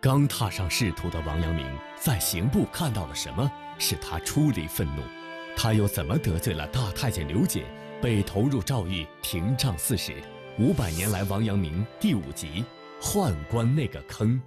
刚踏上仕途的王阳明，在刑部看到了什么，使他出离愤怒？他又怎么得罪了大太监刘瑾，被投入诏狱廷杖四十？五百年来，王阳明第五集，宦官那个坑。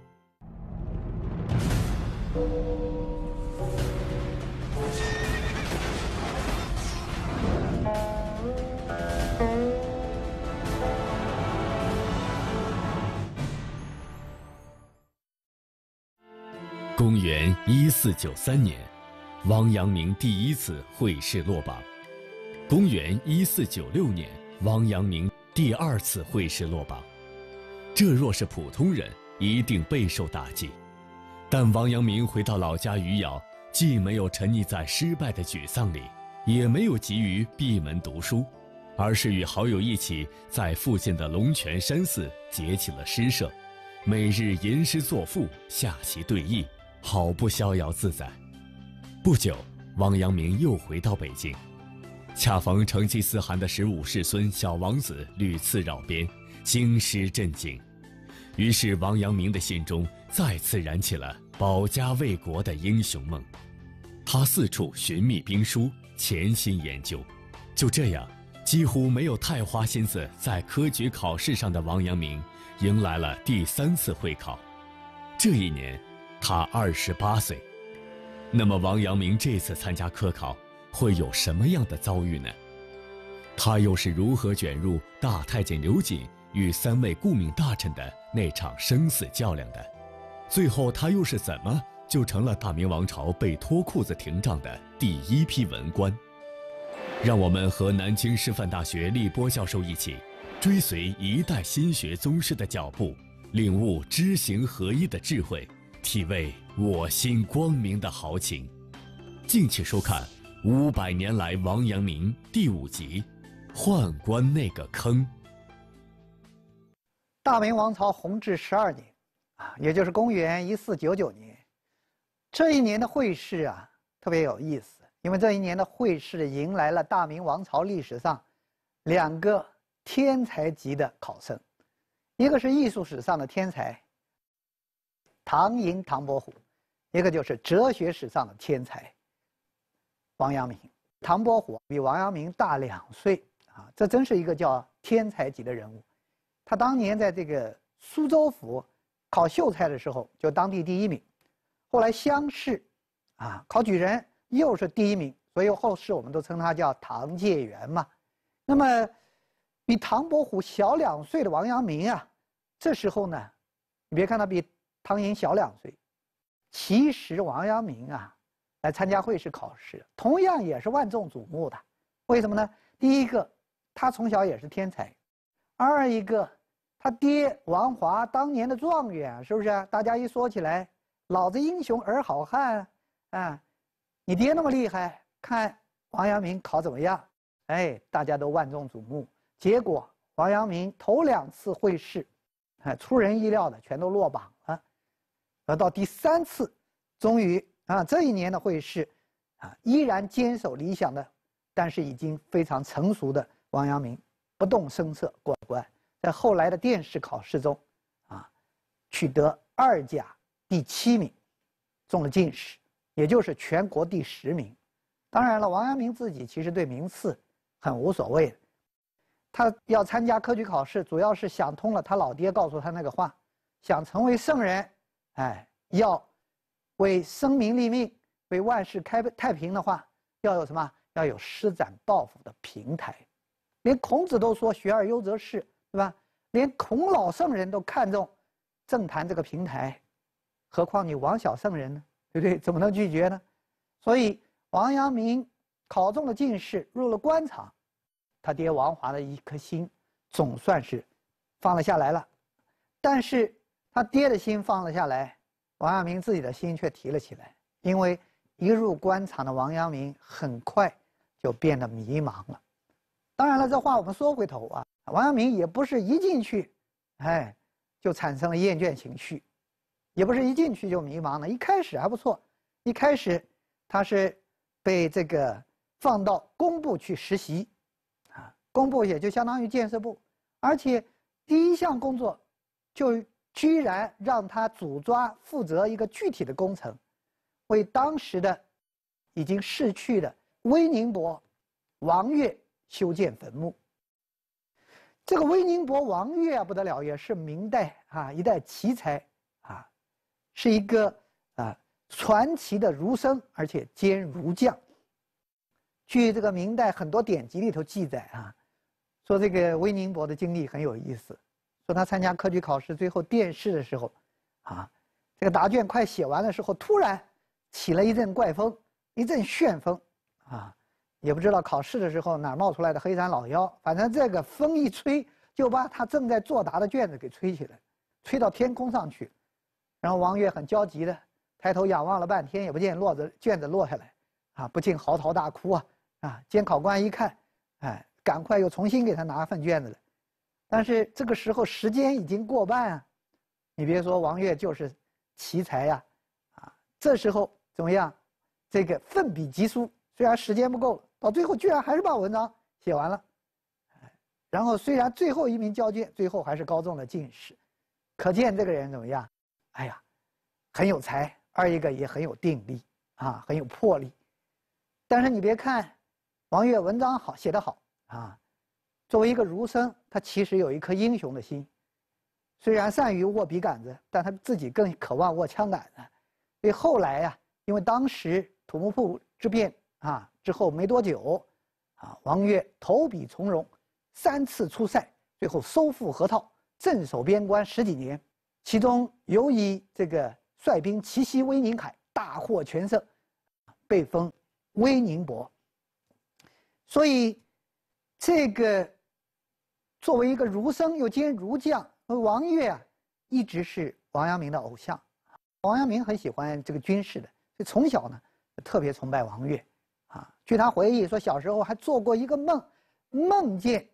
公元一四九三年，王阳明第一次会试落榜。公元一四九六年，王阳明第二次会试落榜。这若是普通人，一定备受打击。但王阳明回到老家余姚，既没有沉溺在失败的沮丧里，也没有急于闭门读书，而是与好友一起在附近的龙泉山寺结起了诗社，每日吟诗作赋、下棋对弈。好不逍遥自在。不久，王阳明又回到北京，恰逢成吉思汗的十五世孙小王子屡次扰边，京师震惊。于是，王阳明的心中再次燃起了保家卫国的英雄梦。他四处寻觅兵书，潜心研究。就这样，几乎没有太花心思在科举考试上的王阳明，迎来了第三次会考。这一年。他二十八岁，那么王阳明这次参加科考会有什么样的遭遇呢？他又是如何卷入大太监刘瑾与三位顾命大臣的那场生死较量的？最后他又是怎么就成了大明王朝被脱裤子廷杖的第一批文官？让我们和南京师范大学立波教授一起，追随一代心学宗师的脚步，领悟知行合一的智慧。体味我心光明的豪情，敬请收看《五百年来王阳明》第五集，《宦官那个坑》。大明王朝弘治十二年，啊，也就是公元一四九九年，这一年的会试啊，特别有意思，因为这一年的会试迎来了大明王朝历史上两个天才级的考生，一个是艺术史上的天才。唐寅、唐伯虎，一个就是哲学史上的天才。王阳明，唐伯虎比王阳明大两岁啊，这真是一个叫天才级的人物。他当年在这个苏州府考秀才的时候，就当地第一名，后来乡试，啊，考举人又是第一名，所以后世我们都称他叫唐介元嘛。那么，比唐伯虎小两岁的王阳明啊，这时候呢，你别看他比。汤寅小两岁，其实王阳明啊，来参加会试考试，同样也是万众瞩目的。为什么呢？第一个，他从小也是天才；二一个，他爹王华当年的状元，是不是？大家一说起来，老子英雄儿好汉，啊，你爹那么厉害，看王阳明考怎么样？哎，大家都万众瞩目。结果王阳明头两次会试，哎，出人意料的全都落榜。而到第三次，终于啊，这一年的会试，啊，依然坚守理想的，但是已经非常成熟的王阳明不动声色过关，在后来的殿试考试中，啊，取得二甲第七名，中了进士，也就是全国第十名。当然了，王阳明自己其实对名次很无所谓他要参加科举考试，主要是想通了他老爹告诉他那个话，想成为圣人。哎，要为生民立命，为万世开太平的话，要有什么？要有施展抱负的平台。连孔子都说“学而优则仕”，对吧？连孔老圣人都看重政坛这个平台，何况你王小圣人呢？对不对？怎么能拒绝呢？所以王阳明考中了进士，入了官场，他爹王华的一颗心总算是放了下来了。但是他爹的心放了下来。王阳明自己的心却提了起来，因为一入官场的王阳明很快就变得迷茫了。当然了，这话我们说回头啊，王阳明也不是一进去，哎，就产生了厌倦情绪，也不是一进去就迷茫了。一开始还不错，一开始他是被这个放到工部去实习，啊，工部也就相当于建设部，而且第一项工作就。居然让他主抓负责一个具体的工程，为当时的已经逝去的威宁伯王越修建坟墓。这个威宁伯王越啊，不得了，也是明代啊一代奇才啊，是一个啊传奇的儒生，而且兼儒将。据这个明代很多典籍里头记载啊，说这个威宁伯的经历很有意思。说他参加科举考试，最后殿试的时候，啊，这个答卷快写完的时候，突然起了一阵怪风，一阵旋风，啊，也不知道考试的时候哪儿冒出来的黑山老妖，反正这个风一吹，就把他正在作答的卷子给吹起来，吹到天空上去，然后王悦很焦急的抬头仰望了半天，也不见落子卷子落下来，啊，不禁嚎啕大哭啊，啊，监考官一看，哎，赶快又重新给他拿份卷子来。但是这个时候时间已经过半啊，你别说王岳就是奇才呀，啊，这时候怎么样？这个奋笔疾书，虽然时间不够了，到最后居然还是把文章写完了，然后虽然最后一名交卷，最后还是高中了进士，可见这个人怎么样？哎呀，很有才，二一个也很有定力啊，很有魄力。但是你别看王岳文章好，写得好啊。作为一个儒生，他其实有一颗英雄的心，虽然善于握笔杆子，但他自己更渴望握枪杆子。所以后来呀，因为当时土木堡之变啊之后没多久，啊，王越投笔从戎，三次出塞，最后收复河套，镇守边关十几年，其中尤以这个率兵奇袭威宁凯，大获全胜，被封威宁伯。所以，这个。作为一个儒生又兼儒将，王岳啊，一直是王阳明的偶像。王阳明很喜欢这个军事的，所以从小呢特别崇拜王岳。啊，据他回忆说，小时候还做过一个梦，梦见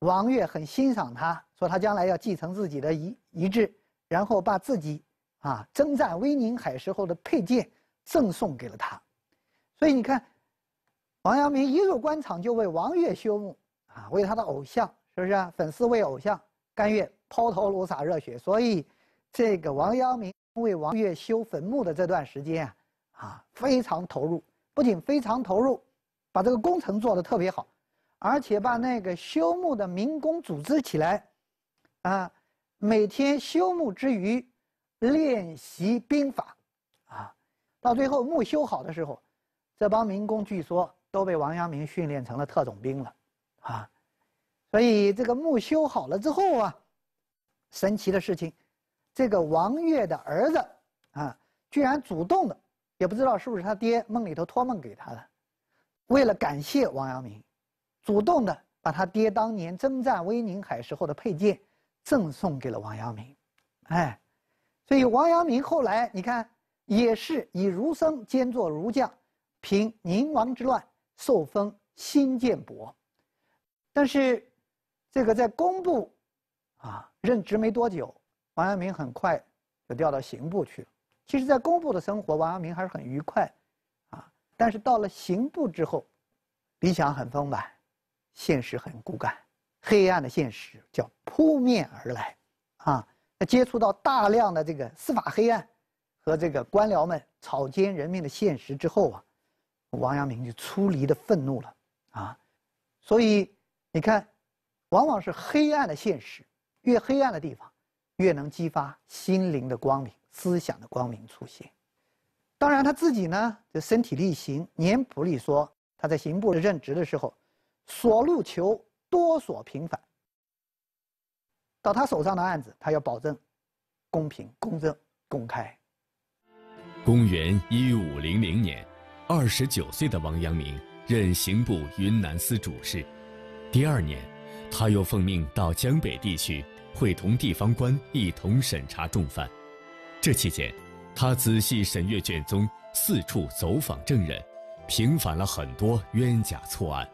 王岳很欣赏他，说他将来要继承自己的遗遗志，然后把自己啊征战威宁海时候的佩剑赠送给了他。所以你看，王阳明一入官场就为王岳修墓，啊，为他的偶像。是不是啊？粉丝为偶像甘愿抛头颅洒热血，所以这个王阳明为王岳修坟墓的这段时间啊，啊非常投入，不仅非常投入，把这个工程做得特别好，而且把那个修墓的民工组织起来，啊，每天修墓之余练习兵法，啊，到最后墓修好的时候，这帮民工据说都被王阳明训练成了特种兵了，啊。所以这个墓修好了之后啊，神奇的事情，这个王岳的儿子啊，居然主动的，也不知道是不是他爹梦里头托梦给他的，为了感谢王阳明，主动的把他爹当年征战威宁海时候的佩剑，赠送给了王阳明，哎，所以王阳明后来你看也是以儒生兼作儒将，平宁王之乱，受封新建伯，但是。这个在工部，啊，任职没多久，王阳明很快就调到刑部去了。其实，在工部的生活，王阳明还是很愉快，啊，但是到了刑部之后，理想很丰满，现实很骨感，黑暗的现实叫扑面而来，啊，他接触到大量的这个司法黑暗和这个官僚们草菅人命的现实之后啊，王阳明就出离的愤怒了，啊，所以你看。往往是黑暗的现实，越黑暗的地方，越能激发心灵的光明、思想的光明出现。当然，他自己呢就身体力行，年谱里说他在刑部任职的时候，所路求多所平反。到他手上的案子，他要保证公平、公正、公开。公元一五零零年，二十九岁的王阳明任刑部云南司主事，第二年。他又奉命到江北地区，会同地方官一同审查重犯。这期间，他仔细审阅卷宗，四处走访证人，平反了很多冤假错案。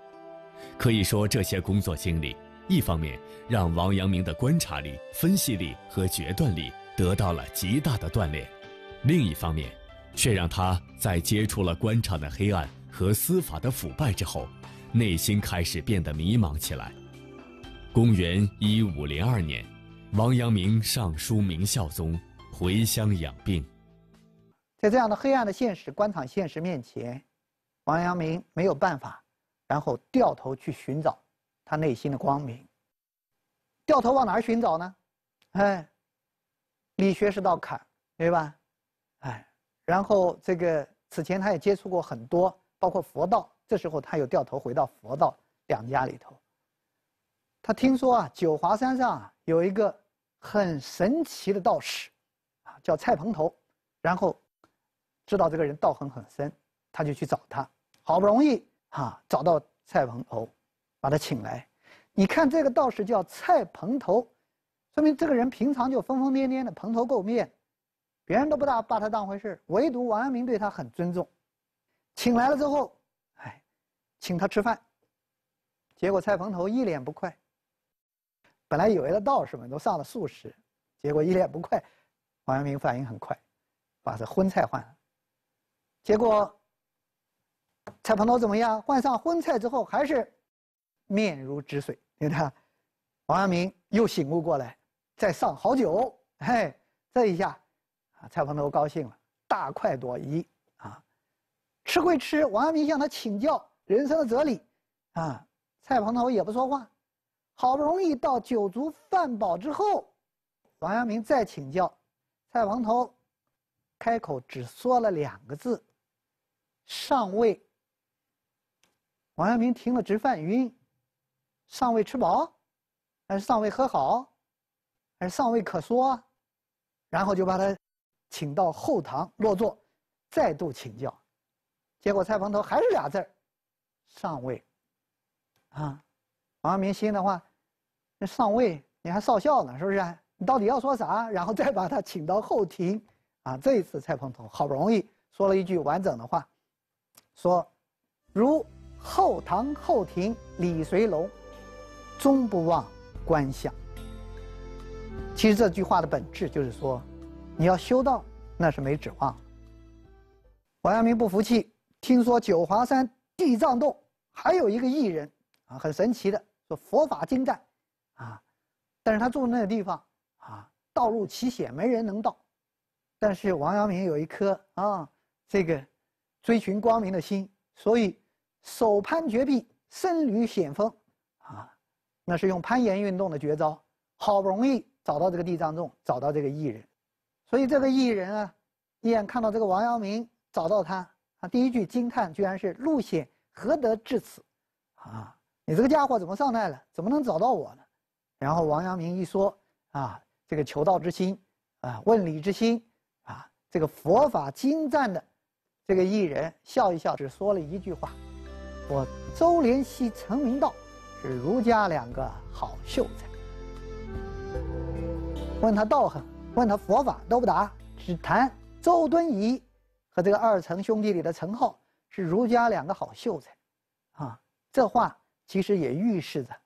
可以说，这些工作经历，一方面让王阳明的观察力、分析力和决断力得到了极大的锻炼；另一方面，却让他在接触了官场的黑暗和司法的腐败之后，内心开始变得迷茫起来。公元一五零二年，王阳明上书明孝宗，回乡养病。在这样的黑暗的现实、官场现实面前，王阳明没有办法，然后掉头去寻找他内心的光明。掉头往哪儿寻找呢？哎，理学是道坎，对吧？哎，然后这个此前他也接触过很多，包括佛道。这时候他又掉头回到佛道两家里头。他听说啊，九华山上有一个很神奇的道士，啊，叫蔡蓬头，然后知道这个人道行很深，他就去找他。好不容易啊找到蔡蓬头，把他请来。你看这个道士叫蔡蓬头，说明这个人平常就疯疯癫癫的，蓬头垢面，别人都不大把他当回事唯独王阳明对他很尊重。请来了之后，哎，请他吃饭。结果蔡蓬头一脸不快。本来以为的道士们都上了素食，结果一脸不快。王阳明反应很快，把这荤菜换了。结果蔡彭头怎么样？换上荤菜之后还是面如止水，你看，王阳明又醒悟过来，再上好酒，嘿，这一下啊，蔡彭头高兴了，大快朵颐啊。吃归吃，王阳明向他请教人生的哲理啊，蔡彭头也不说话。好不容易到酒足饭饱之后，王阳明再请教，蔡王头开口只说了两个字：“上位。”王阳明听了直犯晕：“上位吃饱？还是上位喝好？还是上位可说？”然后就把他请到后堂落座，再度请教，结果蔡王头还是俩字儿：“上位。”啊，王阳明心的话。那上位，你还少校呢，是不是？你到底要说啥？然后再把他请到后庭，啊，这一次蔡鹏头好不容易说了一句完整的话，说：“如后堂后庭李随龙，终不忘观相。”其实这句话的本质就是说，你要修道那是没指望。王阳明不服气，听说九华山地藏洞还有一个异人，啊，很神奇的，说佛法精湛。但是他住的那个地方啊，道路奇险，没人能到。但是王阳明有一颗啊，这个追寻光明的心，所以手攀绝壁，身履险峰，啊，那是用攀岩运动的绝招，好不容易找到这个地藏众，找到这个异人。所以这个异人啊，一眼看到这个王阳明找到他，啊，第一句惊叹，居然是陆险何得至此？啊，你这个家伙怎么上来了？怎么能找到我？然后王阳明一说，啊，这个求道之心，啊，问礼之心，啊，这个佛法精湛的这个艺人笑一笑，只说了一句话：“我周濂溪、陈明道是儒家两个好秀才。”问他道行，问他佛法都不答，只谈周敦颐和这个二程兄弟里的程颢是儒家两个好秀才。啊，这话其实也预示着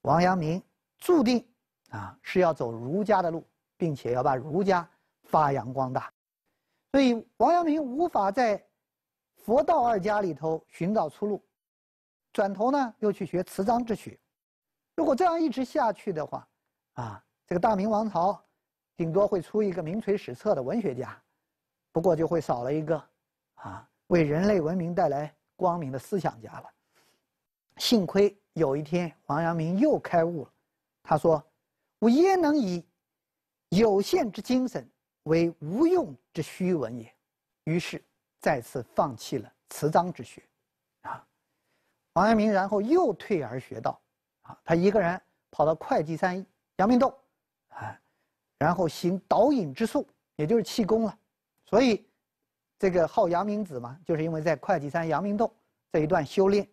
王阳明。注定，啊，是要走儒家的路，并且要把儒家发扬光大，所以王阳明无法在佛道二家里头寻找出路，转头呢又去学辞章之学。如果这样一直下去的话，啊，这个大明王朝，顶多会出一个名垂史册的文学家，不过就会少了一个，啊，为人类文明带来光明的思想家了。幸亏有一天王阳明又开悟了。他说：“我焉能以有限之精神为无用之虚文也？”于是再次放弃了词章之学。啊，王阳明然后又退而学道。啊，他一个人跑到会稽山阳明洞，啊，然后行导引之术，也就是气功了。所以，这个号阳明子嘛，就是因为在会稽山阳明洞这一段修炼，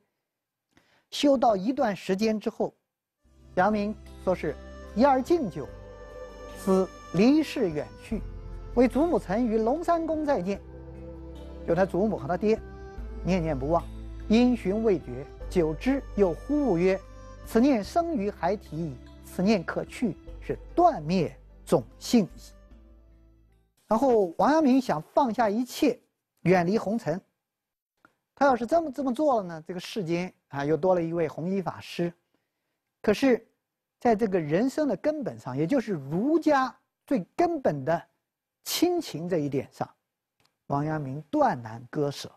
修到一段时间之后。阳明说是，一而敬酒，思离世远去，为祖母曾于龙山宫再见，就他祖母和他爹，念念不忘，音讯未绝。久之又呼悟曰：此念生于孩提矣，此念可去，是断灭种性矣。然后王阳明想放下一切，远离红尘。他要是这么这么做了呢？这个世间啊，又多了一位红衣法师。可是，在这个人生的根本上，也就是儒家最根本的亲情这一点上，王阳明断难割舍。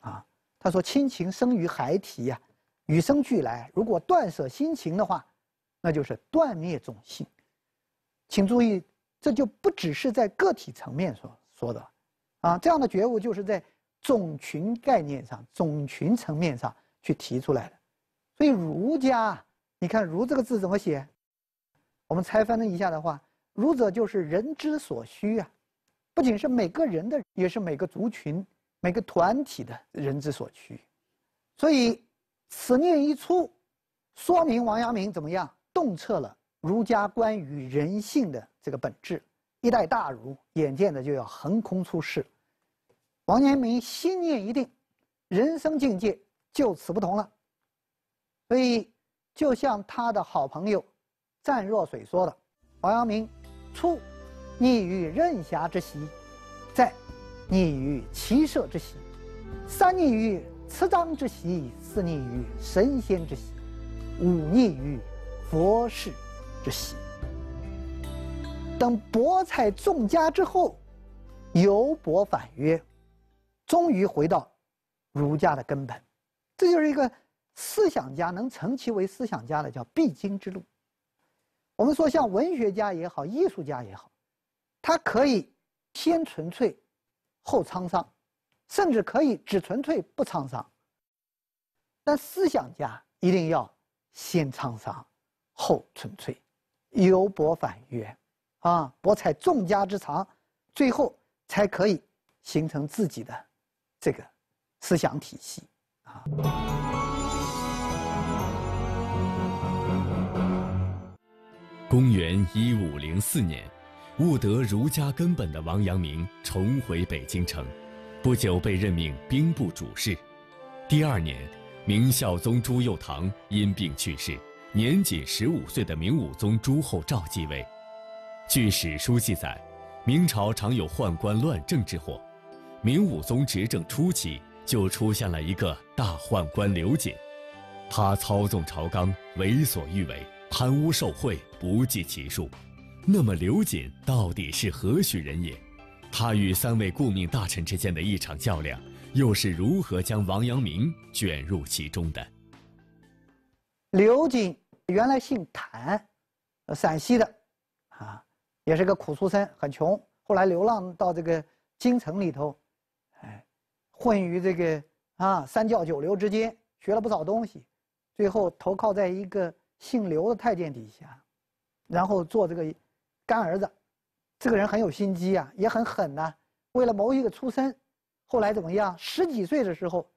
啊，他说：“亲情生于孩提呀，与生俱来。如果断舍亲情的话，那就是断灭种性。”请注意，这就不只是在个体层面所说的，啊，这样的觉悟就是在种群概念上、种群层面上去提出来的。所以，儒家。你看“儒”这个字怎么写？我们拆分了一下的话，“儒者”就是人之所需啊，不仅是每个人的，也是每个族群、每个团体的人之所趋。所以，此念一出，说明王阳明怎么样洞彻了儒家关于人性的这个本质。一代大儒眼见的就要横空出世。王阳明心念一定，人生境界就此不同了。所以，就像他的好朋友湛若水说的：“王阳明，初逆于任侠之习，在逆于骑射之习，三逆于辞章之习，四逆于神仙之习，五逆于佛事之习。”等博采众家之后，由博反曰：“终于回到儒家的根本。这就是一个。思想家能成其为思想家的叫必经之路。我们说，像文学家也好，艺术家也好，他可以先纯粹，后沧桑，甚至可以只纯粹不沧桑。但思想家一定要先沧桑，后纯粹，由博反约，啊，博采众家之长，最后才可以形成自己的这个思想体系，啊。公元一五零四年，悟得儒家根本的王阳明重回北京城，不久被任命兵部主事。第二年，明孝宗朱佑樘因病去世，年仅十五岁的明武宗朱厚照继位。据史书记载，明朝常有宦官乱政之祸。明武宗执政初期就出现了一个大宦官刘瑾，他操纵朝纲，为所欲为。贪污受贿不计其数，那么刘瑾到底是何许人也？他与三位顾命大臣之间的一场较量，又是如何将王阳明卷入其中的？刘瑾原来姓谭，陕西的，啊，也是个苦书生，很穷，后来流浪到这个京城里头，哎，混于这个啊三教九流之间，学了不少东西，最后投靠在一个。姓刘的太监底下，然后做这个干儿子，这个人很有心机啊，也很狠呐。为了谋一个出身，后来怎么样？十几岁的时候，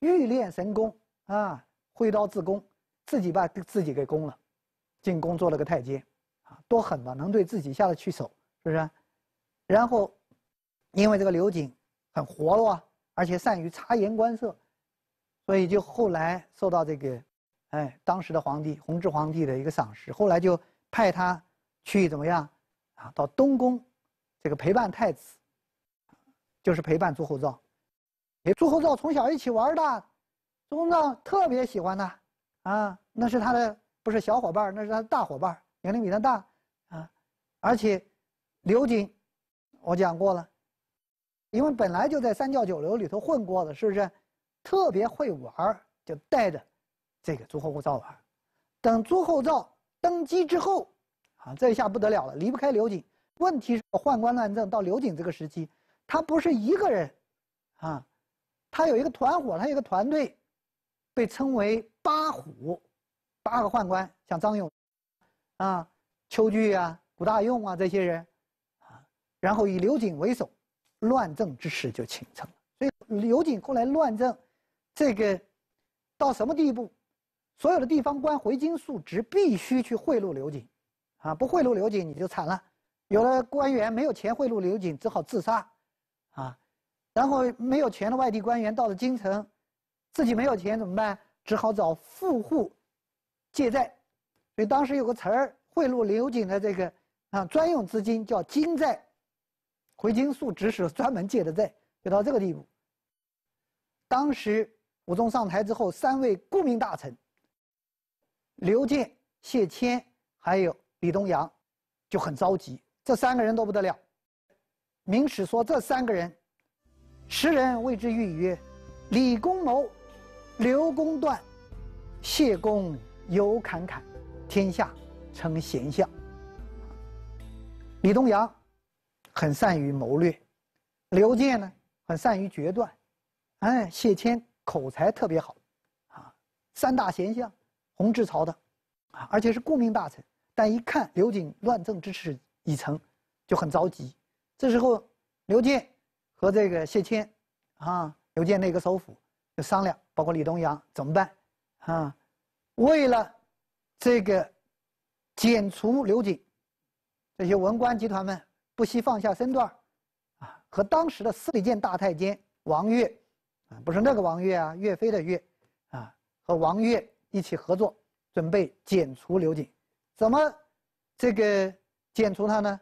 欲练神功啊，挥刀自宫，自己把自己给攻了，进宫做了个太监，啊，多狠吧？能对自己下得去手，是不是？然后，因为这个刘瑾很活络啊，而且善于察言观色，所以就后来受到这个。哎，当时的皇帝弘治皇帝的一个赏识，后来就派他去怎么样啊？到东宫，这个陪伴太子，就是陪伴朱厚照。陪朱厚照从小一起玩的，朱厚照特别喜欢他，啊，那是他的不是小伙伴，那是他的大伙伴，年龄比他大啊。而且，刘瑾，我讲过了，因为本来就在三教九流里头混过的，是不是？特别会玩，就带着。这个朱厚照啊，等朱厚照登基之后，啊，这一下不得了了，离不开刘瑾。问题是宦官乱政，到刘瑾这个时期，他不是一个人，啊，他有一个团伙，他有一个团队，被称为八虎，八个宦官，像张勇，啊，邱聚啊，古大用啊这些人，啊，然后以刘瑾为首，乱政之势就形成了。所以刘瑾后来乱政，这个到什么地步？所有的地方官回京述职必须去贿赂刘瑾，啊，不贿赂刘瑾你就惨了。有的官员没有钱贿赂刘瑾，只好自杀，啊，然后没有钱的外地官员到了京城，自己没有钱怎么办？只好找富户借债。所以当时有个词儿，贿赂刘瑾的这个啊专用资金叫“金债”，回京述职时专门借的债，就到这个地步。当时武宗上台之后，三位顾命大臣。刘建、谢谦，还有李东阳，就很着急。这三个人都不得了。《明史》说这三个人，时人为之誉曰：“李公谋，刘公断，谢公尤侃侃。”天下称贤相。李东阳很善于谋略，刘建呢很善于决断，哎，谢谦口才特别好，啊，三大贤相。洪治朝的，啊，而且是顾命大臣，但一看刘瑾乱政之事已成，就很着急。这时候，刘建和这个谢谦，啊，刘建内阁首辅就商量，包括李东阳怎么办，啊，为了这个减除刘瑾，这些文官集团们不惜放下身段，啊，和当时的司礼监大太监王岳，啊，不是那个王岳啊，岳飞的岳，啊，和王岳。一起合作，准备剪除刘瑾。怎么这个剪除他呢？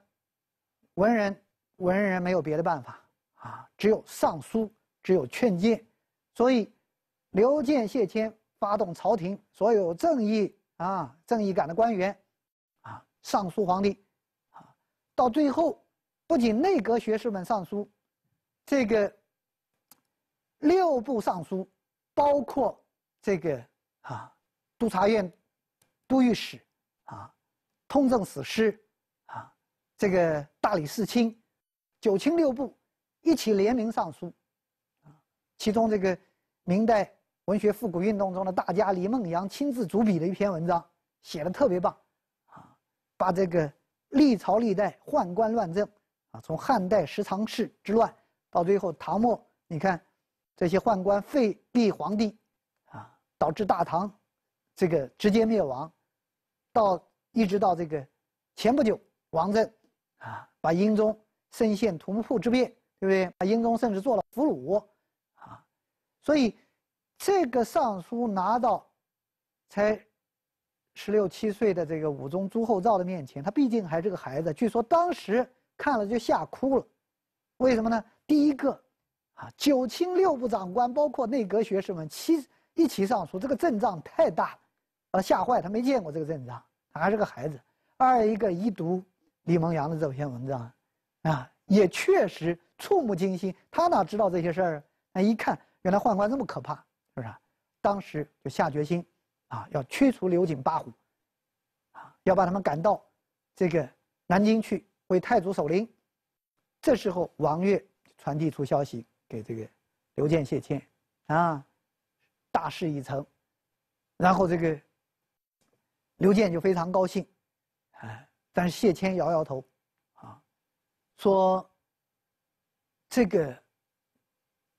文人文人没有别的办法啊，只有上书，只有劝谏。所以，刘建、谢谦发动朝廷所有正义啊、正义感的官员，啊，上书皇帝，啊，到最后不仅内阁学士们上书，这个六部尚书，包括这个啊。督察院，都御史，啊，通政史师，啊，这个大理寺卿，九卿六部一起联名上书，啊，其中这个明代文学复古运动中的大家李梦阳亲自主笔的一篇文章，写的特别棒，啊，把这个历朝历代宦官乱政，啊，从汉代十常侍之乱到最后唐末，你看这些宦官废立皇帝，啊，导致大唐。这个直接灭亡，到一直到这个前不久，王振啊，把英宗深陷屠木铺之变，对不对？把英宗甚至做了俘虏，啊，所以这个上书拿到才十六七岁的这个武宗朱厚照的面前，他毕竟还是个孩子。据说当时看了就吓哭了，为什么呢？第一个啊，九卿六部长官，包括内阁学士们，七一起上书，这个阵仗太大了。把他吓坏，他没见过这个阵仗，他还是个孩子。二一个一读李梦阳的这篇文章，啊，也确实触目惊心。他哪知道这些事儿？那一看，原来宦官这么可怕，是不是？当时就下决心，啊，要驱除刘瑾八虎，啊，要把他们赶到这个南京去为太祖守灵。这时候王越传递出消息给这个刘建谢谦，啊，大势已成。然后这个。刘建就非常高兴，哎，但是谢谦摇摇头，啊，说，这个，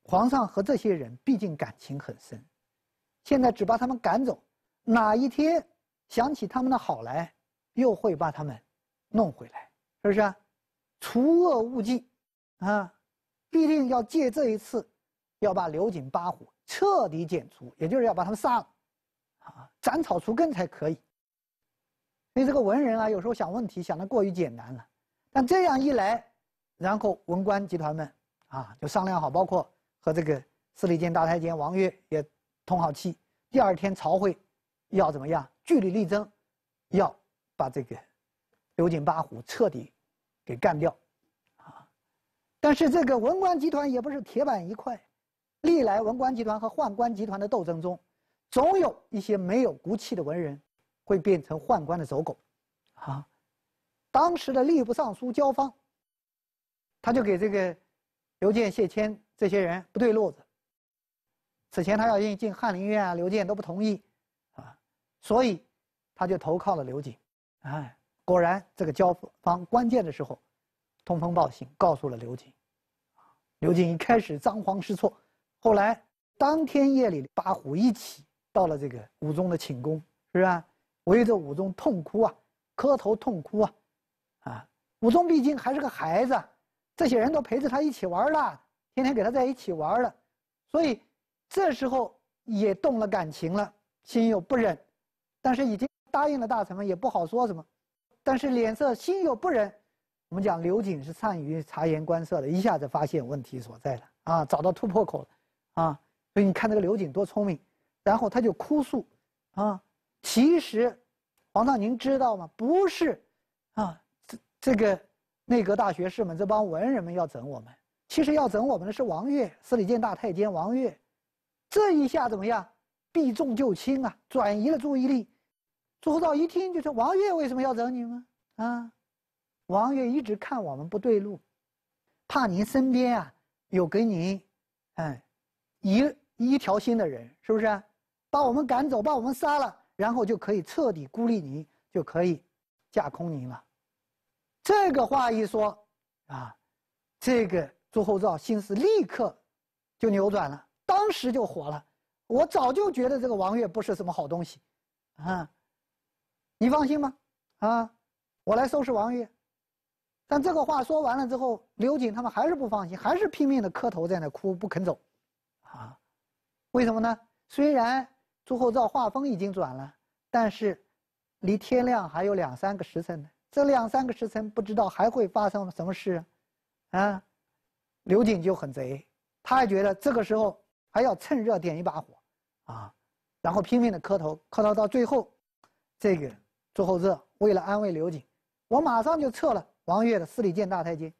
皇上和这些人毕竟感情很深，现在只把他们赶走，哪一天想起他们的好来，又会把他们弄回来，是不是？除恶务尽，啊，必定要借这一次，要把刘瑾八虎彻底剪除，也就是要把他们杀了，啊，斩草除根才可以。所以这个文人啊，有时候想问题想的过于简单了。但这样一来，然后文官集团们啊，就商量好，包括和这个司礼监大太监王岳也通好气。第二天朝会，要怎么样据理力争，要把这个刘瑾八虎彻底给干掉啊！但是这个文官集团也不是铁板一块，历来文官集团和宦官集团的斗争中，总有一些没有骨气的文人。会变成宦官的走狗，啊，当时的吏部尚书焦芳，他就给这个刘建、谢谦这些人不对路子。此前他要进翰林院啊，刘建都不同意，啊，所以他就投靠了刘瑾，哎，果然这个焦芳关键的时候通风报信，告诉了刘瑾，刘瑾一开始张皇失措，后来当天夜里八虎一起到了这个武宗的寝宫，是不是？围着武宗痛哭啊，磕头痛哭啊，啊！武宗毕竟还是个孩子，这些人都陪着他一起玩了，天天给他在一起玩了，所以这时候也动了感情了，心有不忍，但是已经答应了大臣们，也不好说什么，但是脸色心有不忍。我们讲刘瑾是善于察言观色的，一下子发现问题所在了啊，找到突破口了啊！所以你看这个刘瑾多聪明，然后他就哭诉啊。其实，皇上您知道吗？不是，啊，这这个内阁大学士们这帮文人们要整我们。其实要整我们的是王岳，司礼监大太监王岳。这一下怎么样？避重就轻啊，转移了注意力。朱厚照一听就说：“王岳为什么要整你们？”啊，王岳一直看我们不对路，怕您身边啊有跟您，哎，一一条心的人，是不是？把我们赶走，把我们杀了。然后就可以彻底孤立你，就可以架空你了。这个话一说，啊，这个朱厚照心思立刻就扭转了，当时就火了。我早就觉得这个王悦不是什么好东西，啊，你放心吧，啊，我来收拾王悦。但这个话说完了之后，刘瑾他们还是不放心，还是拼命的磕头在那哭，不肯走。啊，为什么呢？虽然。朱厚照画风已经转了，但是，离天亮还有两三个时辰呢。这两三个时辰不知道还会发生什么事，啊，刘瑾就很贼，他还觉得这个时候还要趁热点一把火，啊，然后拼命的磕头磕头到最后，这个朱厚照为了安慰刘瑾，我马上就撤了王岳的司礼监大太监，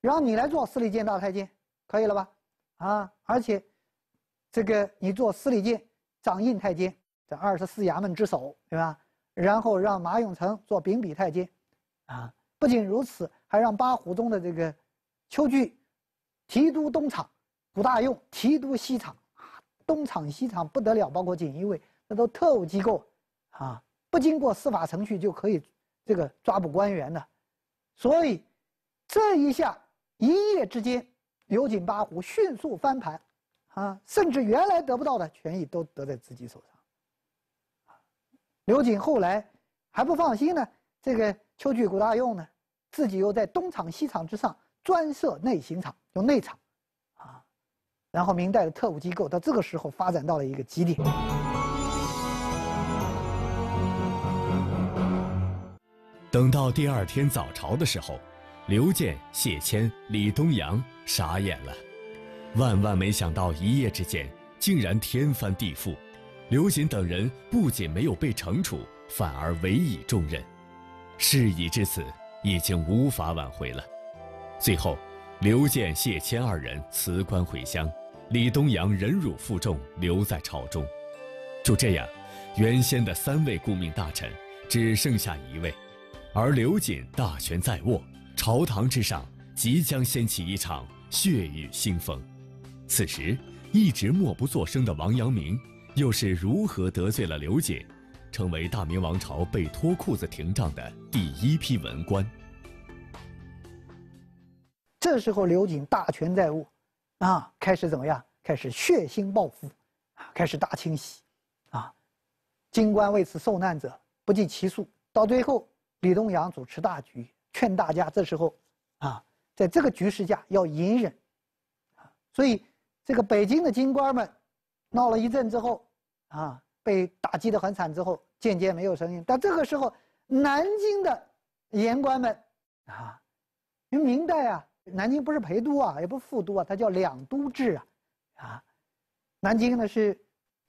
让你来做司礼监大太监，可以了吧？啊，而且，这个你做司礼监。掌印太监在二十四衙门之首，对吧？然后让马永成做秉笔太监，啊，不仅如此，还让八虎中的这个秋聚提督东厂，古大用提督西厂，啊，东厂西厂不得了，包括锦衣卫，那都特务机构，啊，不经过司法程序就可以这个抓捕官员的，所以这一下一夜之间，刘瑾八虎迅速翻盘。啊，甚至原来得不到的权益都得在自己手上。刘瑾后来还不放心呢，这个秋菊古大用呢，自己又在东厂西厂之上专设内刑厂，就内厂，啊，然后明代的特务机构到这个时候发展到了一个极点。等到第二天早朝的时候，刘健、谢谦、李东阳傻眼了。万万没想到，一夜之间竟然天翻地覆。刘瑾等人不仅没有被惩处，反而委以重任。事已至此，已经无法挽回了。最后，刘建、谢谦二人辞官回乡，李东阳忍辱负重留在朝中。就这样，原先的三位顾命大臣只剩下一位，而刘瑾大权在握，朝堂之上即将掀起一场血雨腥风。此时，一直默不作声的王阳明，又是如何得罪了刘瑾，成为大明王朝被脱裤子廷杖的第一批文官？这时候，刘瑾大权在握，啊，开始怎么样？开始血腥报复，啊，开始大清洗，啊，京官为此受难者不计其数。到最后，李东阳主持大局，劝大家，这时候，啊，在这个局势下要隐忍，啊，所以。这个北京的京官们闹了一阵之后，啊，被打击得很惨之后，渐渐没有声音。但这个时候，南京的言官们，啊，因为明代啊，南京不是陪都啊，也不是副都啊，它叫两都制啊，啊，南京呢是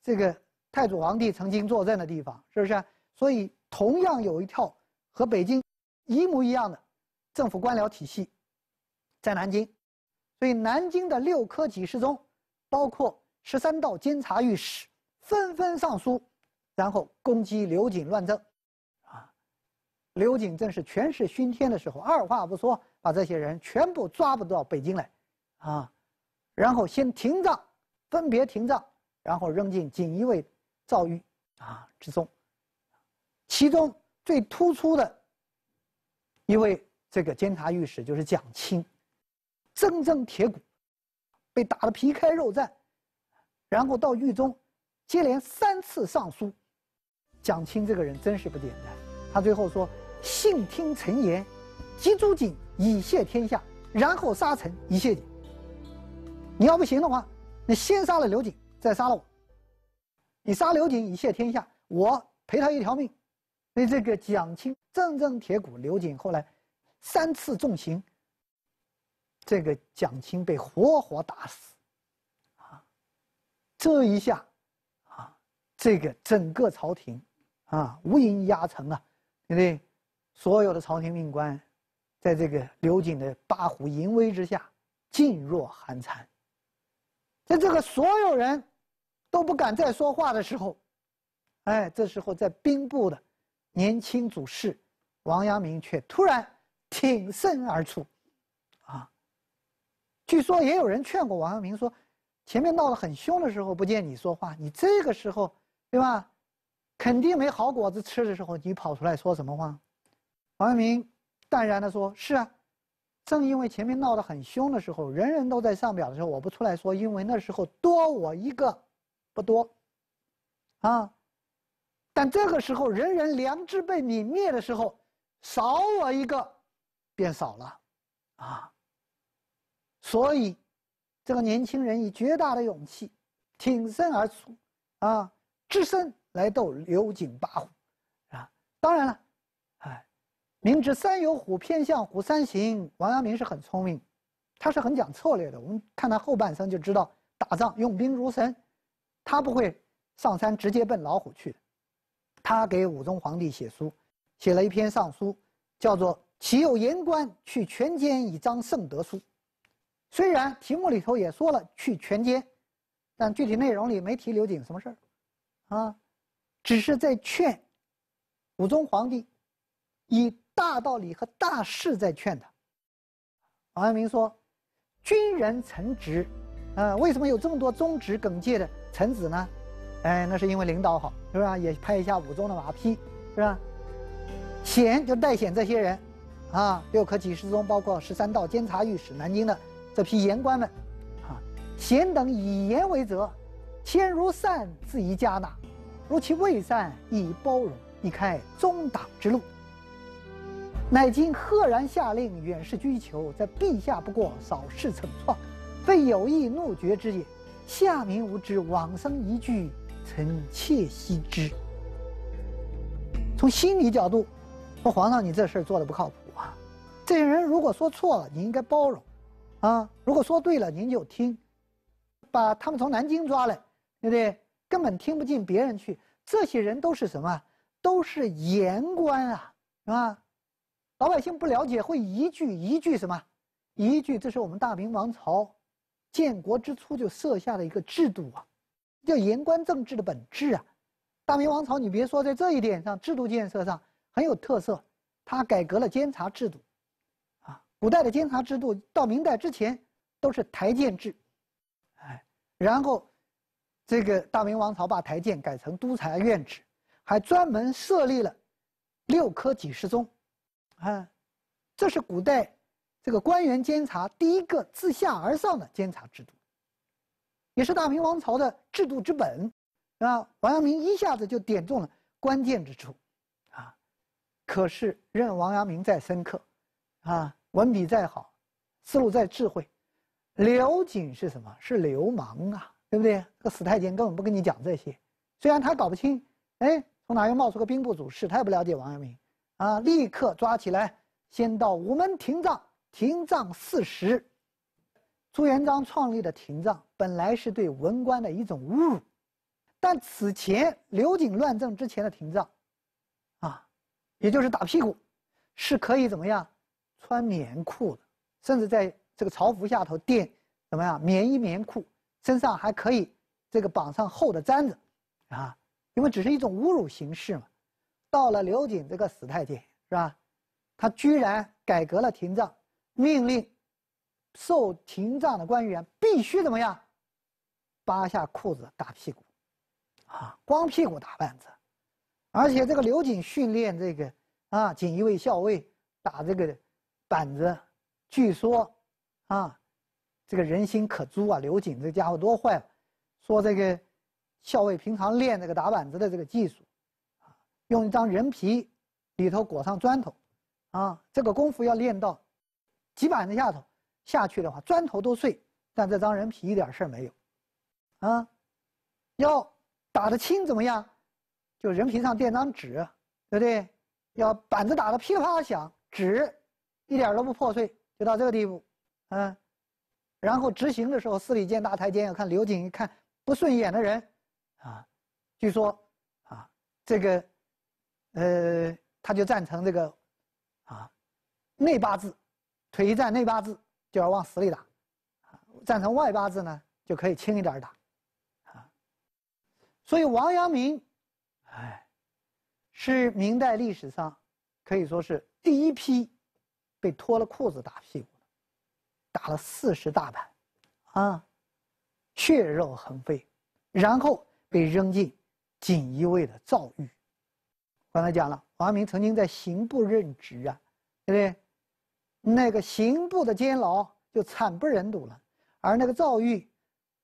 这个太祖皇帝曾经坐镇的地方，是不是？所以同样有一套和北京一模一样的政府官僚体系在南京，所以南京的六科给事中。包括十三道监察御史纷纷上书，然后攻击刘瑾乱政，啊，刘瑾正是权势熏天的时候，二话不说把这些人全部抓捕到北京来，啊，然后先停葬，分别停葬，然后扔进锦衣卫诏狱，啊之中。其中最突出的一位这个监察御史就是蒋钦，铮铮铁骨。被打得皮开肉绽，然后到狱中，接连三次上书。蒋钦这个人真是不简单。他最后说：“信听臣言，即诛瑾以谢天下，然后杀臣以谢你。你要不行的话，你先杀了刘瑾，再杀了我。你杀刘瑾以谢天下，我赔他一条命。”所以这个蒋钦铮铮铁骨，刘瑾后来三次重刑。这个蒋钦被活活打死，啊，这一下，啊，这个整个朝廷，啊，无云压城啊，对不对？所有的朝廷命官，在这个刘瑾的八虎淫威之下，噤若寒蝉。在这个所有人都不敢再说话的时候，哎，这时候在兵部的年轻主事王阳明却突然挺身而出。据说也有人劝过王阳明说：“前面闹得很凶的时候，不见你说话，你这个时候，对吧？肯定没好果子吃的时候，你跑出来说什么话？”王阳明淡然地说：“是啊，正因为前面闹得很凶的时候，人人都在上表的时候，我不出来说，因为那时候多我一个，不多。啊，但这个时候，人人良知被你灭的时候，少我一个，变少了，啊。”所以，这个年轻人以绝大的勇气挺身而出，啊，只身来斗刘景八虎，啊，当然了，哎，明知山有虎，偏向虎山行。王阳明是很聪明，他是很讲策略的。我们看他后半生就知道，打仗用兵如神，他不会上山直接奔老虎去。他给武宗皇帝写书，写了一篇上书，叫做《岂有言官去全歼以彰圣德书》。虽然题目里头也说了去全歼，但具体内容里没提刘瑾什么事儿，啊，只是在劝武宗皇帝以大道理和大事在劝他。王阳明说：“军人臣职，啊，为什么有这么多忠直耿介的臣子呢？哎，那是因为领导好，是吧？也拍一下武宗的马屁，是吧？显就代显这些人，啊，六科给事中包括十三道监察御史南京的。”这批言官们，啊，贤等以言为则，谦如善自宜加纳，如其未善，以包容，以开中党之路。乃今赫然下令远示居求，在陛下不过扫视逞创，非有意怒绝之也。下民无知，往生一句，臣切惜之。从心理角度，说皇上，你这事儿做的不靠谱啊。这些人如果说错了，你应该包容。啊，如果说对了，您就听，把他们从南京抓来，对不对？根本听不进别人去。这些人都是什么？都是言官啊，是吧？老百姓不了解，会一句一句什么？一句这是我们大明王朝建国之初就设下的一个制度啊，叫言官政治的本质啊。大明王朝，你别说在这一点上，制度建设上很有特色，他改革了监察制度。古代的监察制度到明代之前都是台谏制，哎，然后这个大明王朝把台谏改成都察院制，还专门设立了六科给事中，啊，这是古代这个官员监察第一个自下而上的监察制度，也是大明王朝的制度之本，啊，王阳明一下子就点中了关键之处，啊，可是任王阳明再深刻，啊。文笔再好，思路再智慧，刘瑾是什么？是流氓啊，对不对？个死太监根本不跟你讲这些。虽然他搞不清，哎，从哪又冒出个兵部主事，他也不了解王阳明，啊，立刻抓起来，先到午门廷杖，廷杖四十。朱元璋创立的廷杖本来是对文官的一种侮辱，但此前刘瑾乱政之前的廷杖，啊，也就是打屁股，是可以怎么样？穿棉裤甚至在这个朝服下头垫怎么样棉衣棉裤，身上还可以这个绑上厚的簪子，啊，因为只是一种侮辱形式嘛。到了刘瑾这个死太监是吧，他居然改革了廷杖，命令受廷杖的官员必须怎么样，扒下裤子打屁股，啊，光屁股打板子，而且这个刘瑾训练这个啊锦衣卫校尉打这个。板子，据说，啊，这个人心可诛啊！刘瑾这家伙多坏了，说这个校尉平常练这个打板子的这个技术，啊，用一张人皮，里头裹上砖头，啊，这个功夫要练到，几板子下头下去的话，砖头都碎，但这张人皮一点事儿没有，啊，要打得轻怎么样，就人皮上垫张纸，对不对？要板子打得噼啪响，纸。一点都不破碎，就到这个地步，嗯，然后执行的时候，司礼监大太监要看刘瑾一看不顺眼的人，啊，据说，啊，这个，呃，他就赞成这个，啊，内八字，腿一站内八字就要往死里打，啊，赞成外八字呢就可以轻一点打，啊，所以王阳明，哎，是明代历史上可以说是第一批。被脱了裤子打屁股，打了四十大板，啊，血肉横飞，然后被扔进锦衣卫的诏狱。刚才讲了，王明曾经在刑部任职啊，对不对？那个刑部的监牢就惨不忍睹了，而那个诏狱，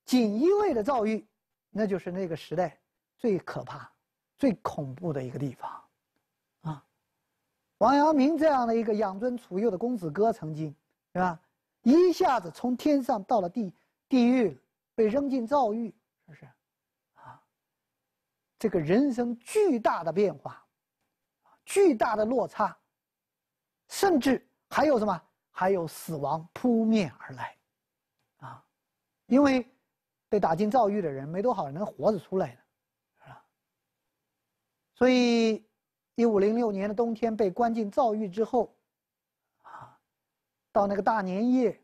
锦衣卫的诏狱，那就是那个时代最可怕、最恐怖的一个地方。王阳明这样的一个养尊处优的公子哥，曾经，是吧？一下子从天上到了地地狱，被扔进诏狱，是不是？啊，这个人生巨大的变化，巨大的落差，甚至还有什么？还有死亡扑面而来，啊，因为被打进诏狱的人，没多少人能活着出来的，是吧？所以。一五零六年的冬天，被关进诏狱之后，啊，到那个大年夜，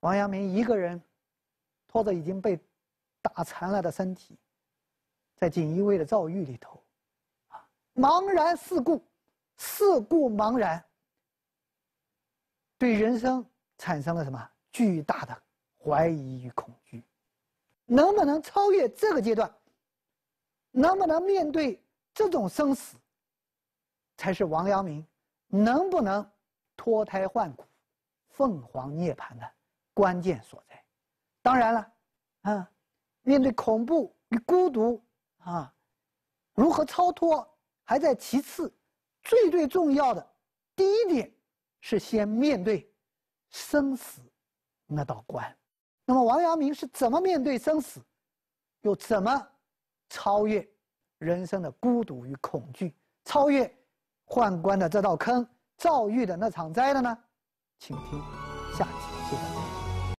王阳明一个人拖着已经被打残了的身体，在锦衣卫的诏狱里头，啊，茫然四顾，四顾茫然，对人生产生了什么巨大的怀疑与恐惧？能不能超越这个阶段？能不能面对？这种生死，才是王阳明能不能脱胎换骨、凤凰涅槃的关键所在。当然了，啊，面对恐怖与孤独啊，如何超脱还在其次，最最重要的第一点是先面对生死那道关。那么，王阳明是怎么面对生死，又怎么超越？人生的孤独与恐惧，超越宦官的这道坑，遭遇的那场灾的呢？请听下集揭晓。